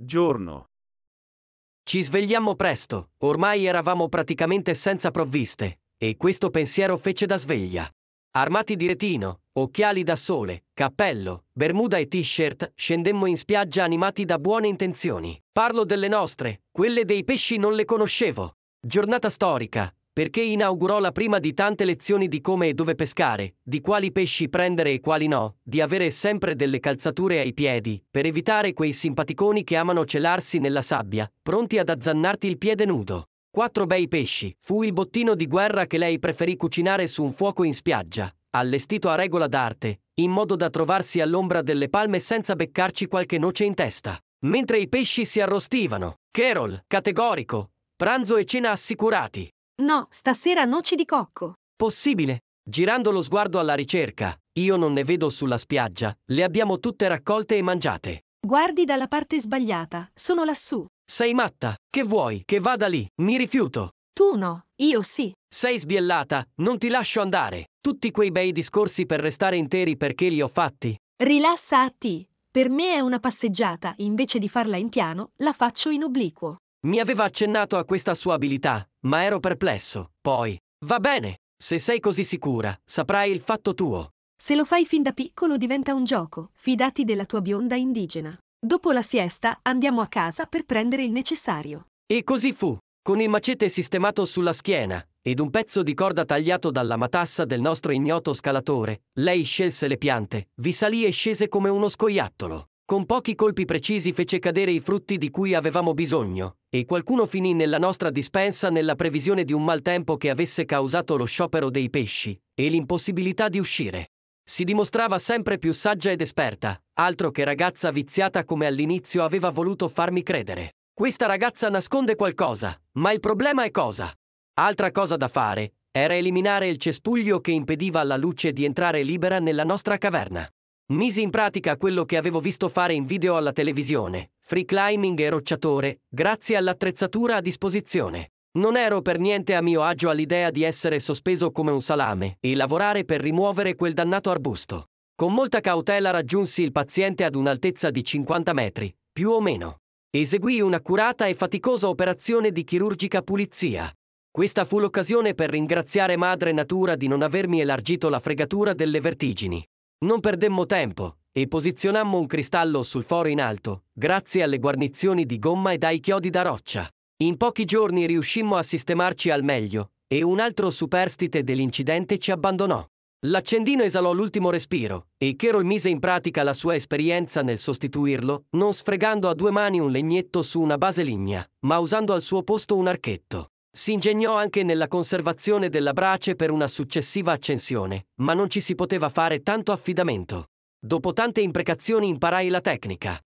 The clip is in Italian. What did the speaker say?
Giorno. Ci svegliammo presto, ormai eravamo praticamente senza provviste, e questo pensiero fece da sveglia. Armati di retino, occhiali da sole, cappello, bermuda e t-shirt, scendemmo in spiaggia animati da buone intenzioni. Parlo delle nostre, quelle dei pesci non le conoscevo. Giornata storica, perché inaugurò la prima di tante lezioni di come e dove pescare, di quali pesci prendere e quali no, di avere sempre delle calzature ai piedi, per evitare quei simpaticoni che amano celarsi nella sabbia, pronti ad azzannarti il piede nudo. Quattro bei pesci fu il bottino di guerra che lei preferì cucinare su un fuoco in spiaggia, allestito a regola d'arte, in modo da trovarsi all'ombra delle palme senza beccarci qualche noce in testa. Mentre i pesci si arrostivano, Carol, categorico, pranzo e cena assicurati. No, stasera noci di cocco. Possibile. Girando lo sguardo alla ricerca, io non ne vedo sulla spiaggia, le abbiamo tutte raccolte e mangiate. Guardi dalla parte sbagliata, sono lassù. Sei matta, che vuoi che vada lì? Mi rifiuto. Tu no, io sì. Sei sbiellata, non ti lascio andare. Tutti quei bei discorsi per restare interi perché li ho fatti. Rilassa a te. Per me è una passeggiata, invece di farla in piano, la faccio in obliquo. Mi aveva accennato a questa sua abilità, ma ero perplesso. Poi, va bene, se sei così sicura, saprai il fatto tuo. Se lo fai fin da piccolo diventa un gioco, fidati della tua bionda indigena. Dopo la siesta andiamo a casa per prendere il necessario. E così fu, con il macete sistemato sulla schiena ed un pezzo di corda tagliato dalla matassa del nostro ignoto scalatore, lei scelse le piante, vi salì e scese come uno scoiattolo. Con pochi colpi precisi fece cadere i frutti di cui avevamo bisogno, e qualcuno finì nella nostra dispensa nella previsione di un maltempo che avesse causato lo sciopero dei pesci e l'impossibilità di uscire. Si dimostrava sempre più saggia ed esperta, altro che ragazza viziata come all'inizio aveva voluto farmi credere. Questa ragazza nasconde qualcosa, ma il problema è cosa? Altra cosa da fare era eliminare il cespuglio che impediva alla luce di entrare libera nella nostra caverna. Misi in pratica quello che avevo visto fare in video alla televisione, free climbing e rocciatore, grazie all'attrezzatura a disposizione. Non ero per niente a mio agio all'idea di essere sospeso come un salame e lavorare per rimuovere quel dannato arbusto. Con molta cautela raggiunsi il paziente ad un'altezza di 50 metri, più o meno. Eseguì un'accurata e faticosa operazione di chirurgica pulizia. Questa fu l'occasione per ringraziare Madre Natura di non avermi elargito la fregatura delle vertigini. Non perdemmo tempo e posizionammo un cristallo sul foro in alto, grazie alle guarnizioni di gomma e dai chiodi da roccia. In pochi giorni riuscimmo a sistemarci al meglio e un altro superstite dell'incidente ci abbandonò. L'accendino esalò l'ultimo respiro e Kerol mise in pratica la sua esperienza nel sostituirlo, non sfregando a due mani un legnetto su una base lignea, ma usando al suo posto un archetto. Si ingegnò anche nella conservazione della brace per una successiva accensione, ma non ci si poteva fare tanto affidamento. Dopo tante imprecazioni imparai la tecnica.